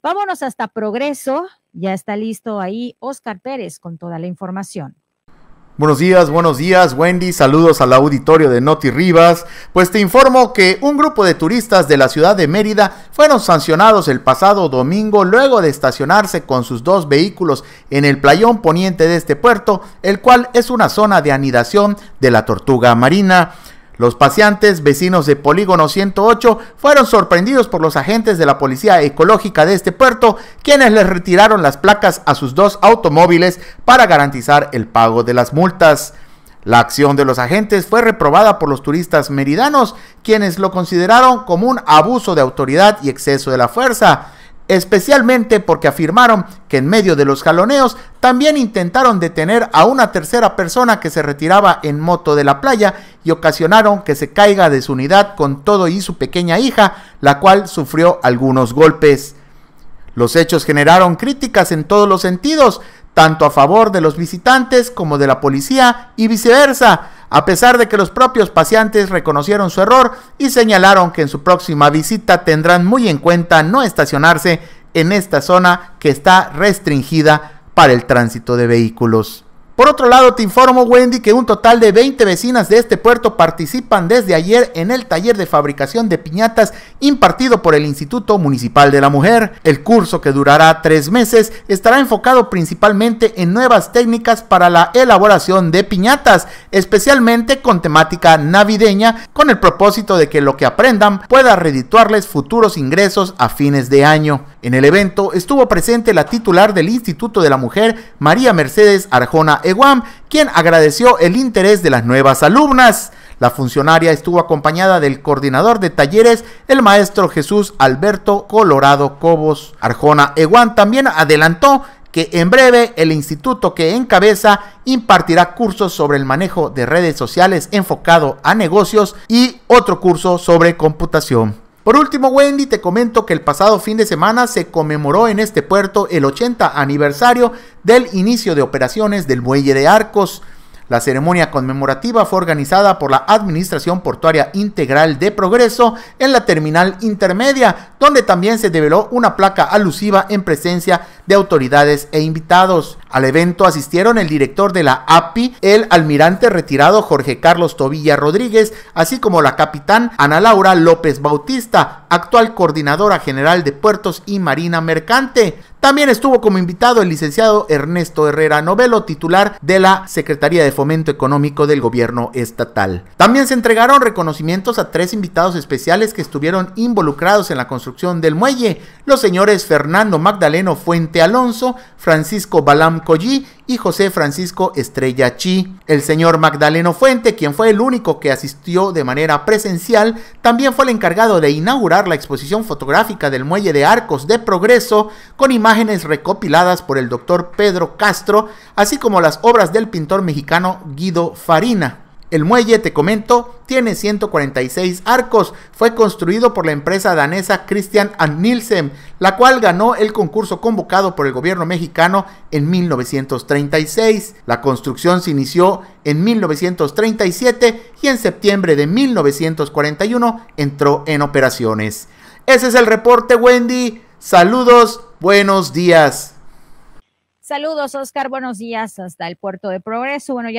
Vámonos hasta Progreso. Ya está listo ahí Oscar Pérez con toda la información. Buenos días, buenos días, Wendy. Saludos al auditorio de Noti Rivas. Pues te informo que un grupo de turistas de la ciudad de Mérida fueron sancionados el pasado domingo luego de estacionarse con sus dos vehículos en el playón poniente de este puerto, el cual es una zona de anidación de la tortuga marina. Los paseantes, vecinos de Polígono 108, fueron sorprendidos por los agentes de la Policía Ecológica de este puerto, quienes les retiraron las placas a sus dos automóviles para garantizar el pago de las multas. La acción de los agentes fue reprobada por los turistas meridanos, quienes lo consideraron como un abuso de autoridad y exceso de la fuerza especialmente porque afirmaron que en medio de los jaloneos también intentaron detener a una tercera persona que se retiraba en moto de la playa y ocasionaron que se caiga de su unidad con todo y su pequeña hija, la cual sufrió algunos golpes. Los hechos generaron críticas en todos los sentidos, tanto a favor de los visitantes como de la policía y viceversa, a pesar de que los propios paseantes reconocieron su error y señalaron que en su próxima visita tendrán muy en cuenta no estacionarse en esta zona que está restringida para el tránsito de vehículos. Por otro lado, te informo, Wendy, que un total de 20 vecinas de este puerto participan desde ayer en el taller de fabricación de piñatas impartido por el Instituto Municipal de la Mujer. El curso, que durará tres meses, estará enfocado principalmente en nuevas técnicas para la elaboración de piñatas, especialmente con temática navideña, con el propósito de que lo que aprendan pueda redituarles futuros ingresos a fines de año. En el evento estuvo presente la titular del Instituto de la Mujer, María Mercedes Arjona Eguam, quien agradeció el interés de las nuevas alumnas. La funcionaria estuvo acompañada del coordinador de talleres, el maestro Jesús Alberto Colorado Cobos. Arjona Eguán también adelantó que en breve el instituto que encabeza impartirá cursos sobre el manejo de redes sociales enfocado a negocios y otro curso sobre computación. Por último, Wendy, te comento que el pasado fin de semana se conmemoró en este puerto el 80 aniversario del inicio de operaciones del muelle de Arcos. La ceremonia conmemorativa fue organizada por la Administración Portuaria Integral de Progreso en la terminal intermedia, donde también se develó una placa alusiva en presencia de autoridades e invitados. Al evento asistieron el director de la API, el almirante retirado Jorge Carlos Tobilla Rodríguez, así como la capitán Ana Laura López Bautista, actual coordinadora general de puertos y marina mercante. También estuvo como invitado el licenciado Ernesto Herrera Novelo, titular de la Secretaría de Fomento Económico del Gobierno Estatal. También se entregaron reconocimientos a tres invitados especiales que estuvieron involucrados en la construcción del muelle, los señores Fernando Magdaleno Fuente Alonso, Francisco Balam Collí y José Francisco Estrella Chi. El señor Magdaleno Fuente, quien fue el único que asistió de manera presencial, también fue el encargado de inaugurar la exposición fotográfica del muelle de Arcos de Progreso con imágenes recopiladas por el doctor Pedro Castro, así como las obras del pintor mexicano Guido Farina. El muelle, te comento, tiene 146 arcos. Fue construido por la empresa danesa Christian and Nielsen, la cual ganó el concurso convocado por el gobierno mexicano en 1936. La construcción se inició en 1937 y en septiembre de 1941 entró en operaciones. Ese es el reporte, Wendy. Saludos Buenos días. Saludos, Oscar. Buenos días hasta el puerto de Progreso. Bueno, ya